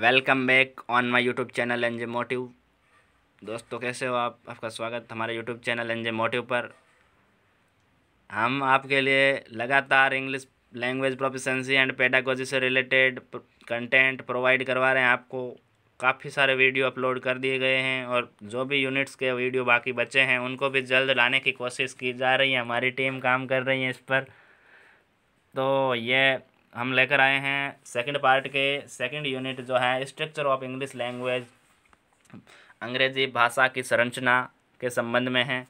welcome back on my YouTube channel J Motive दोस्तों कैसे हो आप आपका स्वागत हमारे यूट्यूब चैनल जे मोटिव पर हम आपके लिए लगातार English language proficiency and pedagogy से रिलेटेड कंटेंट प्रोवाइड करवा रहे हैं आपको काफ़ी सारे वीडियो अपलोड कर दिए गए हैं और जो भी यूनिट्स के वीडियो बाकी बचे हैं उनको भी जल्द लाने की कोशिश की जा रही है हमारी टीम काम कर रही है इस पर तो ये हम लेकर आए हैं सेकंड पार्ट के सेकंड यूनिट जो है स्ट्रक्चर ऑफ इंग्लिश लैंग्वेज अंग्रेजी भाषा की संरचना के संबंध में है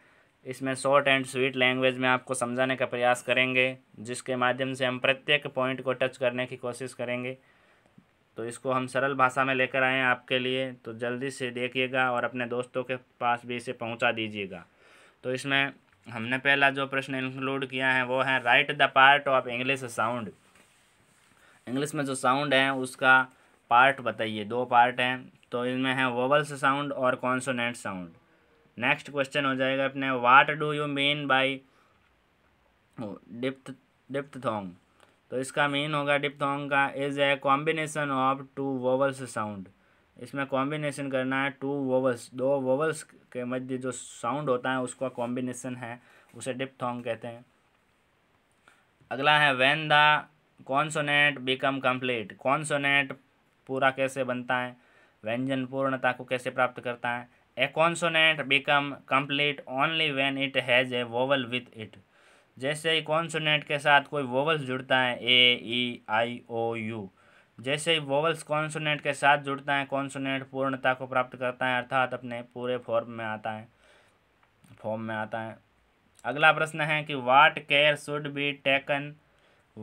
इसमें शॉर्ट एंड स्वीट लैंग्वेज में आपको समझाने का प्रयास करेंगे जिसके माध्यम से हम प्रत्येक पॉइंट को टच करने की कोशिश करेंगे तो इसको हम सरल भाषा में लेकर आए हैं आपके लिए तो जल्दी से देखिएगा और अपने दोस्तों के पास भी इसे पहुंचा दीजिएगा तो इसमें हमने पहला जो प्रश्न इंक्लूड किया है वो है write the part of English sound English में जो साउंड है उसका पार्ट बताइए दो पार्ट हैं तो इनमें है वोवल्स साउंड और कॉन्सोनेंट साउंड नेक्स्ट क्वेश्चन हो जाएगा अपने what do you mean by diphthong diphthong तो इसका मीन होगा थोंग का is a combination of two vowels sound इसमें कॉम्बिनेशन करना है टू वोवल्स दो वोवल्स के मध्य जो साउंड होता है उसका कॉम्बिनेशन है उसे थोंग कहते हैं अगला है when the consonant become complete consonant पूरा कैसे बनता है व्यंजन पूर्णता को कैसे प्राप्त करता है a consonant become complete only when it has a vowel with it जैसे ही कॉन्सोनेट के साथ कोई वोवल्स जुड़ता है ए ई आई ओ यू जैसे ही वोवल्स कॉन्सोनेट के साथ जुड़ता है कॉन्सोनेट पूर्णता को प्राप्त करता है अर्थात अपने पूरे फॉर्म में आता है फॉर्म में आता है अगला प्रश्न है कि what care should be taken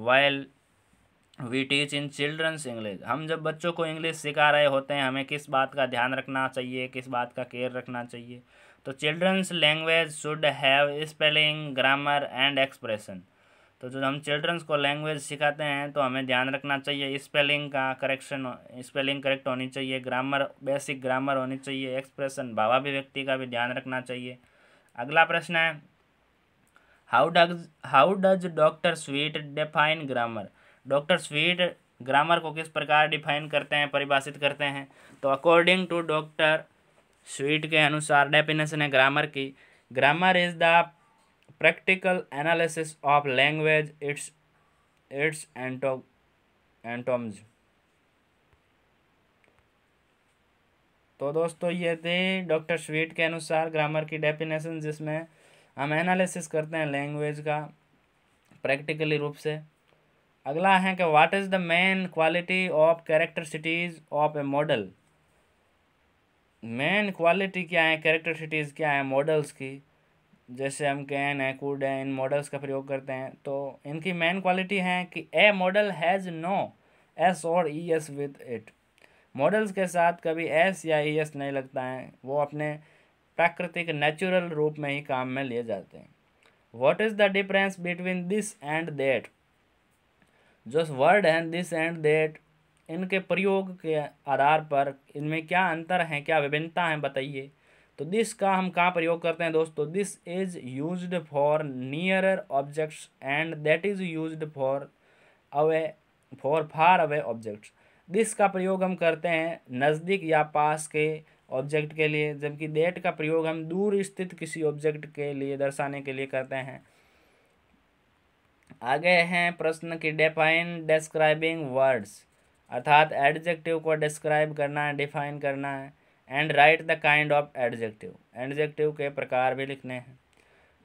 well we teach in childrens English हम जब बच्चों को इंग्लिश सिखा रहे होते हैं हमें किस बात का ध्यान रखना चाहिए किस बात का केयर रखना चाहिए तो childrens language should have spelling grammar and expression तो जो हम चिल्ड्रंस को लैंग्वेज सिखाते हैं तो हमें ध्यान रखना चाहिए स्पेलिंग का करेक्शन स्पेलिंग करेक्ट होनी चाहिए ग्रामर बेसिक ग्रामर होनी चाहिए एक्सप्रेशन भावाभिव्यक्ति का भी ध्यान रखना चाहिए अगला प्रश्न है how does how does doctor Sweet define grammar doctor Sweet grammar को किस प्रकार डिफाइन करते हैं परिभाषित करते हैं तो अकॉर्डिंग टू डॉक्टर स्वीट के अनुसार डेफिनेशन है ग्रामर की grammar is the practical analysis of language its its anatomy anatomy तो दोस्तों ये थे डॉक्टर स्वीट के अनुसार ग्रामर की डेफिनेशन जिसमें हम एनालिसिस करते हैं लैंग्वेज का प्रैक्टिकली रूप से अगला है कि what is the main quality of characteristics of a modal main quality क्या है कैरेक्टर सिटीज़ क्या है मॉडल्स की जैसे हम कैन है कूड है इन मॉडल्स का प्रयोग करते हैं तो इनकी मेन क्वालिटी है कि a modal has no S और E S with it modals के साथ कभी एस या ई e एस नहीं लगता है वो अपने प्राकृतिक नेचुरल रूप में ही काम में लिए जाते हैं what is the difference between this and that just word हैं दिस एंड देट इनके प्रयोग के आधार पर इनमें क्या अंतर हैं क्या विभिन्नता हैं बताइए तो दिस का हम कहाँ प्रयोग करते हैं दोस्तों this is use for nearer objects and that is use for away for far away objects this का प्रयोग हम करते हैं नज़दीक या पास के ऑब्जेक्ट के लिए जबकि देट का प्रयोग हम दूर स्थित किसी ऑब्जेक्ट के लिए दर्शाने के लिए करते हैं आगे हैं प्रश्न की डिफाइन डिस्क्राइबिंग वर्ड्स अर्थात एडजेक्टिव को डिस्क्राइब करना है डिफाइन करना है and write the kind of adjective adjective के प्रकार भी लिखने हैं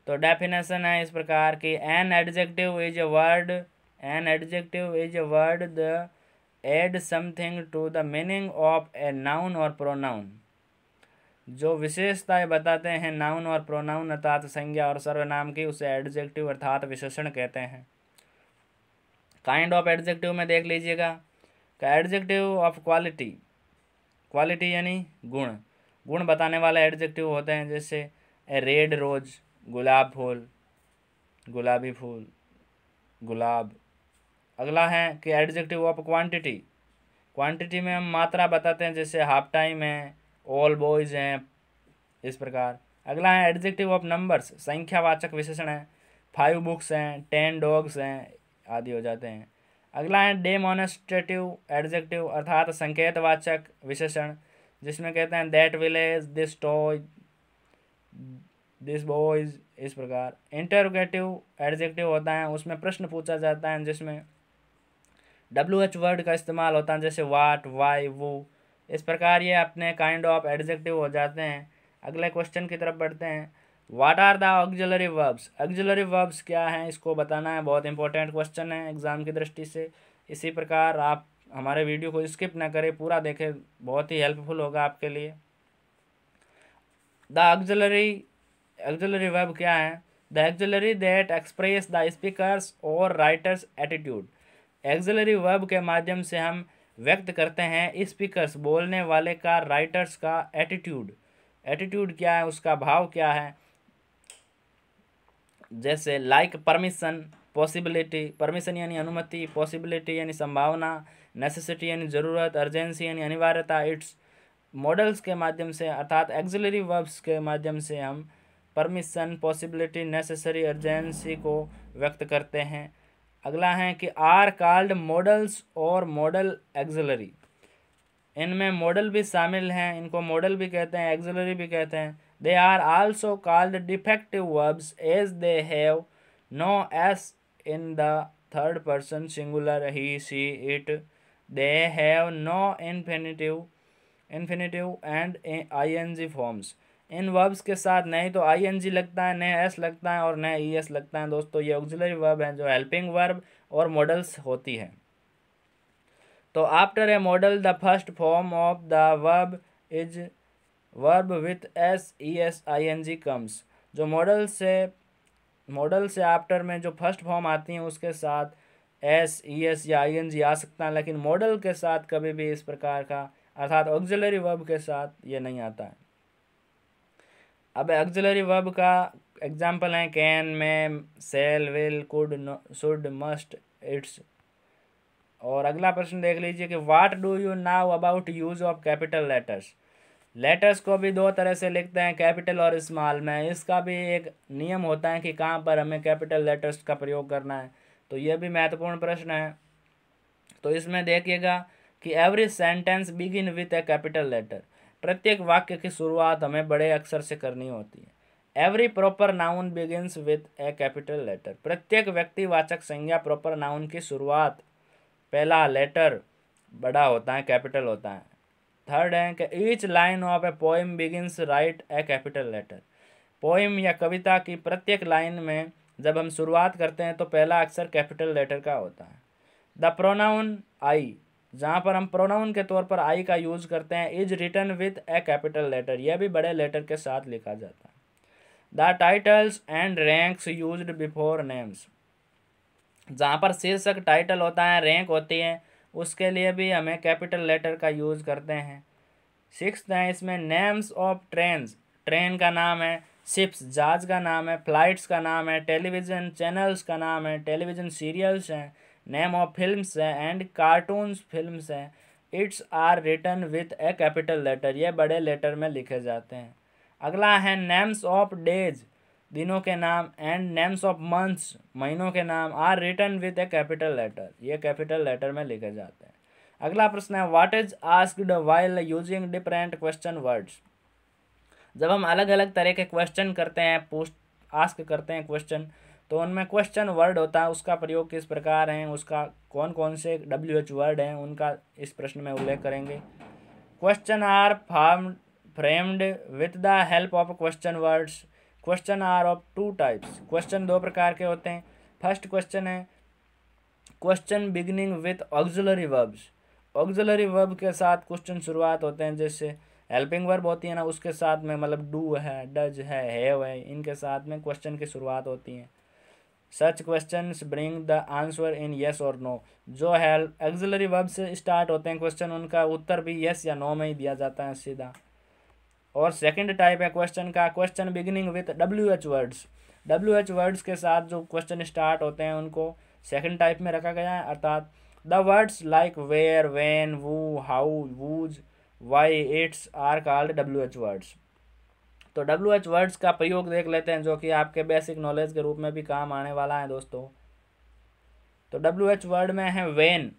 तो डेफिनेशन है इस प्रकार की an adjective is a word an adjective is a word the add something to the meaning of a noun और प्रोनाउन जो विशेषताएं बताते हैं नाउन और प्रोनाउन अर्थात संज्ञा और सर्वनाम की उसे एडजेक्टिव अर्थात विशेषण कहते हैं काइंड ऑफ एडजेक्टिव में देख लीजिएगा का एडजेक्टिव ऑफ क्वालिटी क्वालिटी यानी गुण गुण बताने वाले एडजेक्टिव होते हैं जैसे ए रेड रोज गुलाब फूल गुलाबी फूल गुलाब अगला है कि एडजेक्टिव ऑफ क्वांटिटी क्वांटिटी में हम मात्रा बताते हैं जैसे हाफ टाइम है ऑल बॉयज़ हैं इस प्रकार अगला है एडजेक्टिव ऑफ नंबर्स संख्यावाचक विशेषण है फाइव बुक्स हैं टेन डॉग्स हैं आदि हो जाते हैं अगला है डेमोनस्ट्रेटिव एडजेक्टिव अर्थात संकेतवाचक विशेषण जिसमें कहते हैं that village this toy this boys इस प्रकार इंटरोगेटिव एडजेक्टिव होता है उसमें प्रश्न पूछा जाता है जिसमें डब्ल्यू एच वर्ड का इस्तेमाल होता है जैसे वाट वाई वो इस प्रकार ये अपने काइंड ऑफ एडजेक्टिव हो जाते हैं अगले क्वेश्चन की तरफ बढ़ते हैं what are the auxiliary verbs auxiliary verbs क्या हैं इसको बताना है बहुत इंपॉर्टेंट क्वेश्चन है एग्ज़ाम की दृष्टि से इसी प्रकार आप हमारे वीडियो को स्किप ना करें पूरा देखें बहुत ही हेल्पफुल होगा आपके लिए द ऑक्जिलरी ऑक्जिलरी वर्ब क्या है the auxiliary that express the speakers और राइटर्स एटीट्यूड एक्जलरी वर्ब के माध्यम से हम व्यक्त करते हैं स्पीकर्स बोलने वाले का राइटर्स का एटीट्यूड एटीट्यूड क्या है उसका भाव क्या है जैसे लाइक परमिशन पॉसिबिलिटी परमिशन यानी अनुमति पॉसिबिलिटी यानी संभावना नेसेसिटी यानी ज़रूरत अर्जेंसी यानी अनिवार्यता इट्स मॉडल्स के माध्यम से अर्थात एक्जिलरी वर्ब्स के माध्यम से हम परमिशन पॉसिबिलिटी नेसेसरी अर्जेंसी को व्यक्त करते हैं अगला है कि आर कॉल्ड मॉडल्स और मॉडल एग्जलरी इनमें मॉडल भी शामिल हैं इनको मॉडल भी कहते हैं एग्जलरी भी कहते हैं they are also called defective verbs as they have no S in the third person singular he she it they have no infinitive infinitive and I N G forms in verbs के साथ नहीं तो आई N जी लगता है नए S लगता है और नए ई एस लगता है दोस्तों ये ऑक्जिलरी वर्ब हैं जो हेल्पिंग वर्ब और मॉडल्स होती हैं तो after a modal the first form of the verb is verb with S E S I N G comes जो मॉडल से मॉडल से आफ्टर में जो फर्स्ट फॉर्म आती हैं उसके साथ एस ई एस या आई एन जी आ सकता है लेकिन मॉडल के साथ कभी भी इस प्रकार का अर्थात ऑक्जिलरी वर्ब के साथ ये नहीं आता है अब एक्जलरी वर्ब का एग्जाम्पल है can may shall will could should must its और अगला प्रश्न देख लीजिए कि what do you know about use of capital letters letters को भी दो तरह से लिखते हैं कैपिटल और स्मॉल में इसका भी एक नियम होता है कि कहाँ पर हमें कैपिटल लेटर्स का प्रयोग करना है तो यह भी महत्वपूर्ण प्रश्न है तो इसमें देखिएगा कि every sentence begin with a capital letter प्रत्येक वाक्य की शुरुआत हमें बड़े अक्षर से करनी होती है every proper noun begins with a capital letter प्रत्येक व्यक्तिवाचक संज्ञा प्रॉपर नाउन की शुरुआत पहला लेटर बड़ा होता है कैपिटल होता है थर्ड है कि each line of a poem begins right a capital letter poem या कविता की प्रत्येक लाइन में जब हम शुरुआत करते हैं तो पहला अक्षर कैपिटल लेटर का होता है द प्रोनाउन आई जहाँ पर हम प्रोनाउन के तौर पर आई का यूज़ करते हैं is written with a capital letter यह भी बड़े लेटर के साथ लिखा जाता है the titles and ranks use before names जहाँ पर शीर्षक टाइटल होता है रैंक होती है उसके लिए भी हमें कैपिटल लेटर का यूज़ करते हैं सिक्स है इसमें नेम्स ऑफ ट्रेन ट्रेन का नाम है शिप्स जहाज का नाम है फ्लाइट्स का नाम है टेलीविज़न चैनल्स का नाम है टेलीविज़न सीरियल्स हैं नेम ऑफ फिल्म्स हैं एंड कार्टून्स फिल्म्स हैं its are written with a capital letter ये बड़े लेटर में लिखे जाते हैं अगला है नेम्स ऑफ डेज दिनों के नाम एंड नेम्स ऑफ मंथ्स महीनों के नाम are written with a capital letter ये कैपिटल लेटर में लिखे जाते हैं अगला प्रश्न है what is asked while using different question words जब हम अलग अलग तरह के क्वेश्चन करते हैं पोस्ट आस्क करते हैं क्वेश्चन तो उनमें क्वेश्चन वर्ड होता है उसका प्रयोग किस प्रकार है उसका कौन कौन से डब्ल्यू एच वर्ड हैं उनका इस प्रश्न में उल्लेख करेंगे question are form framed with the help of question words question are of two types question दो प्रकार के होते हैं फर्स्ट क्वेश्चन है question beginning with auxiliary verbs auxiliary verb के साथ क्वेश्चन शुरुआत होते हैं जैसे हेल्पिंग वर्ब होती है ना उसके साथ में मतलब डू है डज है हैव है इनके साथ में क्वेश्चन की शुरुआत होती है such question bring the answer in yes और नो जो है एग्जलरी वर्ब से स्टार्ट होते हैं क्वेश्चन उनका उत्तर भी येस या नो में ही दिया जाता है सीधा और सेकंड टाइप है क्वेश्चन का question beginning with W H words W H words के साथ जो क्वेश्चन स्टार्ट होते हैं उनको सेकेंड टाइप में रखा गया है अर्थात the words like where when who how whose why its are called W H words तो डब्ल्यू एच वर्ड्स का प्रयोग देख लेते हैं जो कि आपके बेसिक नॉलेज के रूप में भी काम आने वाला है दोस्तों तो डब्ल्यू एच वर्ड में है वेन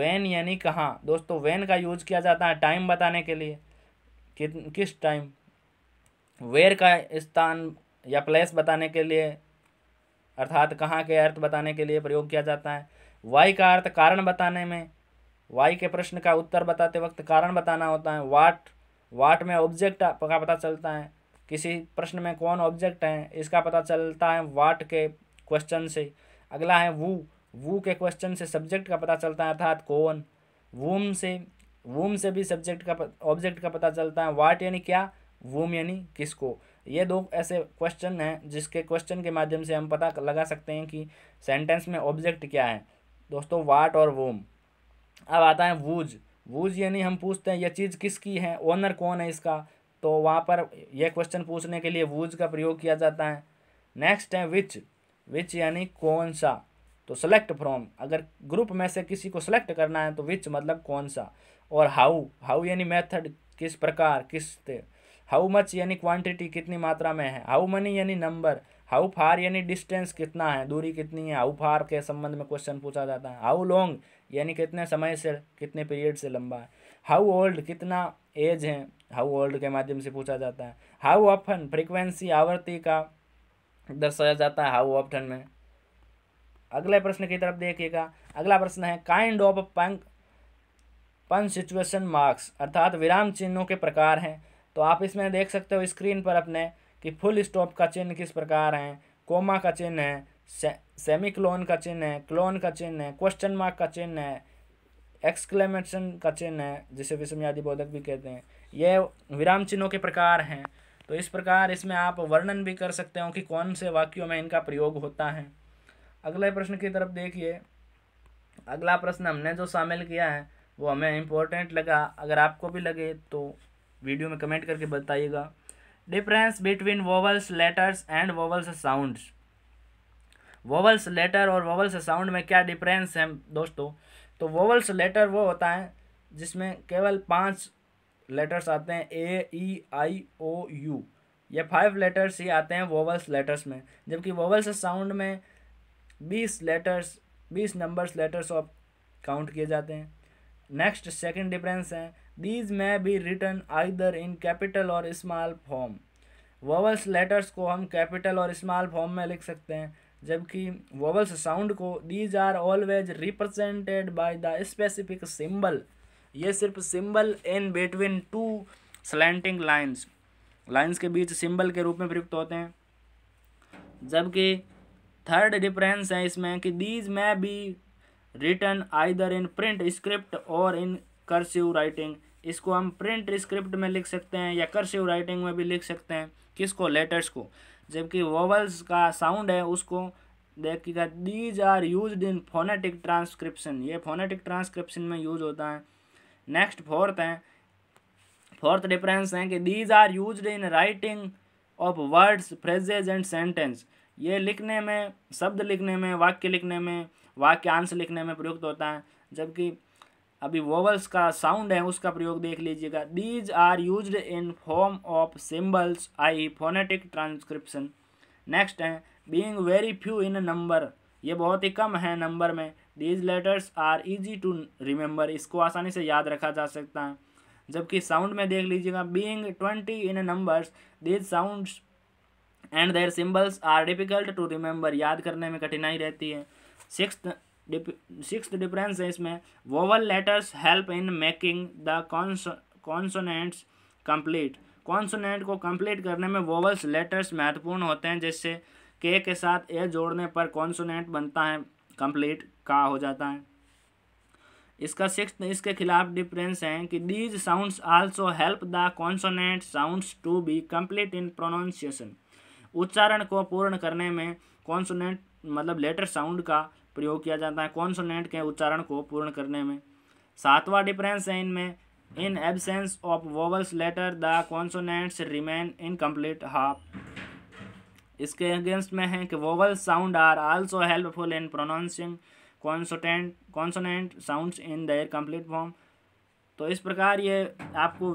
वेन यानी कहाँ दोस्तों वेन का यूज किया जाता है टाइम बताने के लिए कि, किस टाइम वेर का स्थान या प्लेस बताने के लिए अर्थात कहाँ के अर्थ बताने के लिए प्रयोग किया जाता है वाई का अर्थ कारण बताने में वाई के प्रश्न का उत्तर बताते वक्त कारण बताना होता है वाट वाट में ऑब्जेक्ट का पता चलता है किसी प्रश्न में कौन ऑब्जेक्ट है इसका पता चलता है वाट के क्वेश्चन से अगला है वू वू के क्वेश्चन से सब्जेक्ट का पता चलता है अर्थात कौन वूम से वूम से भी सब्जेक्ट का ऑब्जेक्ट का पता चलता है वाट यानी क्या वूम यानी किसको ये दो ऐसे क्वेश्चन हैं जिसके क्वेश्चन के माध्यम से हम पता लगा सकते हैं कि सेंटेंस में ऑब्जेक्ट क्या है दोस्तों वाट और वूम अब आता है वूज वूज यानी हम पूछते हैं यह चीज़ किसकी है ओनर कौन है इसका तो वहाँ पर यह क्वेश्चन पूछने के लिए वूज का प्रयोग किया जाता है नेक्स्ट है विच विच यानी कौन सा तो सेलेक्ट फ्रॉम अगर ग्रुप में से किसी को सेलेक्ट करना है तो विच मतलब कौन सा और हाउ हाउ यानी मेथड किस प्रकार किस हाउ मच यानी क्वांटिटी कितनी मात्रा में है हाउ मनी यानी नंबर हाउ फार यानी डिस्टेंस कितना है दूरी कितनी है हाउ फार के संबंध में क्वेश्चन पूछा जाता है हाउ लॉन्ग यानी कितने समय से कितने पीरियड से लंबा है हाउ ओल्ड कितना एज है हाउ ओल्ड के माध्यम से पूछा जाता है हाउ ऑफन फ्रीक्वेंसी आवर्ती का दर्शाया जाता है हाउ ऑफन में अगले प्रश्न की तरफ देखिएगा अगला प्रश्न है काइंड ऑफ पंक पंसिचुएशन मार्क्स अर्थात विराम चिन्हों के प्रकार हैं तो आप इसमें देख सकते हो स्क्रीन पर अपने कि फुल स्टॉप का चिन्ह किस प्रकार है कोमा का चिन्ह है से, सेमी क्लोन का चिन्ह है क्लोन का चिन्ह है क्वेश्चन मार्क का चिन्ह है एक्सक्लेमेशन का चिन्ह है जिसे विस्मयादि बोधक भी कहते हैं ये विराम चिन्हों के प्रकार हैं तो इस प्रकार इसमें आप वर्णन भी कर सकते हो कि कौन से वाक्यों में इनका प्रयोग होता है अगले प्रश्न की तरफ देखिए अगला प्रश्न हमने जो शामिल किया है वो हमें इम्पोर्टेंट लगा अगर आपको भी लगे तो वीडियो में कमेंट करके बताइएगा difference between vowels letters and vowels sounds vowels letter और वोवल्स साउंड में क्या डिफरेंस है दोस्तों तो वोवल्स लेटर वो होता है जिसमें केवल पांच लेटर्स आते हैं A E I O U ये फाइव लेटर्स ही आते हैं वोवल्स लेटर्स में जबकि वोवल्स साउंड में बीस लेटर्स बीस नंबर्स लेटर्स ऑफ काउंट किए जाते हैं नेक्स्ट सेकंड डिफरेंस है दीज में be written either in capital और स्मॉल फॉर्म वोवल्स लेटर्स को हम कैपिटल और स्मॉल फॉर्म में लिख सकते हैं जबकि वोवल्स साउंड को these are always represented by the specific symbol ये सिर्फ symbol in between two slanting lines lines के बीच सिंबल के रूप में प्रयुक्त होते हैं जबकि थर्ड डिफरेंस है इसमें कि दीज में be written either in print script और इन करसिव राइटिंग इसको हम प्रिंट स्क्रिप्ट में लिख सकते हैं या करसिव राइटिंग में भी लिख सकते हैं किसको लेटर्स को जबकि वोवल्स का साउंड है उसको देखिएगा these are use in phonetic transcription ये फोनेटिक ट्रांसक्रिप्शन में यूज होता है नेक्स्ट फोर्थ हैं फोर्थ डिफरेंस हैं कि these are use in writing of words phrases and sentence ये लिखने में शब्द लिखने में वाक्य लिखने में वाक्य आंसर लिखने में प्रयुक्त होता है जबकि अभी वोवल्स का साउंड है उसका प्रयोग देख लीजिएगा these are use in form of symbols I phonetic transcription next हैं being very few in number ये बहुत ही कम है नंबर में these letters are easy to remember इसको आसानी से याद रखा जा सकता है जबकि साउंड में देख लीजिएगा being twenty in numbers these sounds and their symbols are difficult to remember याद करने में कठिनाई रहती है सिक्स सिक्स डिफरेंस है इसमें vowel letters help in making the consonants complete consonant को कंप्लीट करने में वोवल्स लेटर्स महत्वपूर्ण होते हैं जैसे के के साथ ए जोड़ने पर कॉन्सोनेंट बनता है कंप्लीट का हो जाता है इसका सिक्स इसके खिलाफ डिफरेंस है कि these sounds also help the consonant sounds to be complete in pronunciation उच्चारण को पूर्ण करने में कॉन्सोनेंट मतलब लेटर साउंड का प्रयोग किया जाता है कॉन्सोनेंट के उच्चारण को पूर्ण करने में सातवां डिफरेंस है इनमें in absence of vowels letter the consonants remain incomplete half इसके अगेंस्ट में है कि vowel sound are also helpful in pronouncing consonant consonant sound in their complete form तो इस प्रकार ये आपको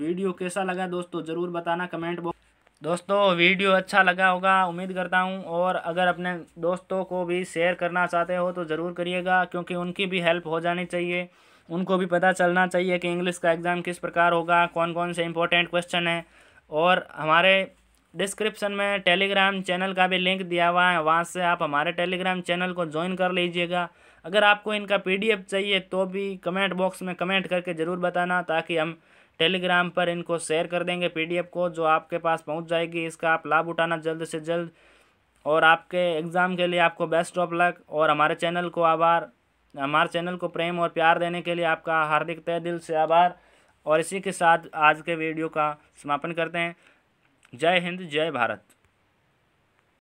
वीडियो कैसा लगा दोस्तों ज़रूर बताना कमेंट बॉक्स दोस्तों वीडियो अच्छा लगा होगा उम्मीद करता हूँ और अगर अपने दोस्तों को भी शेयर करना चाहते हो तो ज़रूर करिएगा क्योंकि उनकी भी हेल्प हो जानी चाहिए उनको भी पता चलना चाहिए कि इंग्लिश का एग्ज़ाम किस प्रकार होगा कौन कौन से इंपॉर्टेंट क्वेश्चन हैं और हमारे डिस्क्रिप्शन में टेलीग्राम चैनल का भी लिंक दिया हुआ है वहाँ से आप हमारे टेलीग्राम चैनल को ज्वाइन कर लीजिएगा अगर आपको इनका पीडीएफ चाहिए तो भी कमेंट बॉक्स में कमेंट करके ज़रूर बताना ताकि हम टेलीग्राम पर इनको शेयर कर देंगे पीडीएफ को जो आपके पास पहुँच जाएगी इसका आप लाभ उठाना जल्द से जल्द और आपके एग्ज़ाम के लिए आपको बेस्ट ऑफ लक और हमारे चैनल को आभार हमारे चैनल को प्रेम और प्यार देने के लिए आपका हार्दिक तय दिल से आभार और इसी के साथ आज के वीडियो का समापन करते हैं जय हिंद जय भारत